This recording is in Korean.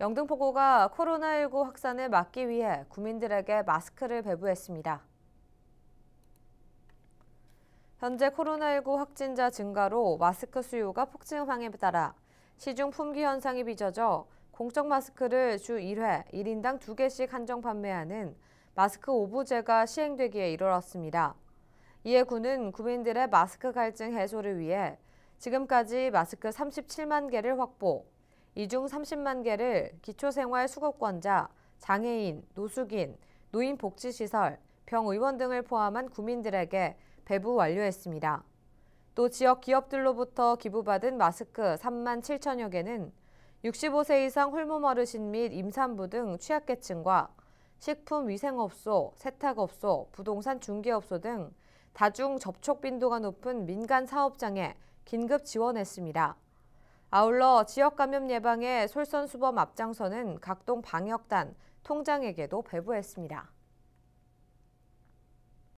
영등포구가 코로나19 확산을 막기 위해 구민들에게 마스크를 배부했습니다. 현재 코로나19 확진자 증가로 마스크 수요가 폭증함에 따라 시중 품귀 현상이 빚어져 공적 마스크를 주 1회 1인당 2개씩 한정 판매하는 마스크 오부제가 시행되기에 이르렀습니다. 이에 군은 구민들의 마스크 갈증 해소를 위해 지금까지 마스크 37만 개를 확보, 이중 30만 개를 기초생활 수급권자, 장애인, 노숙인, 노인복지시설, 병의원 등을 포함한 구민들에게 배부 완료했습니다. 또 지역 기업들로부터 기부받은 마스크 3만 7천여 개는 65세 이상 홀몸 어르신 및 임산부 등 취약계층과 식품위생업소, 세탁업소, 부동산 중개업소 등 다중 접촉 빈도가 높은 민간 사업장에 긴급 지원했습니다. 아울러 지역 감염 예방에 솔선수범 앞장서는 각동 방역단, 통장에게도 배부했습니다.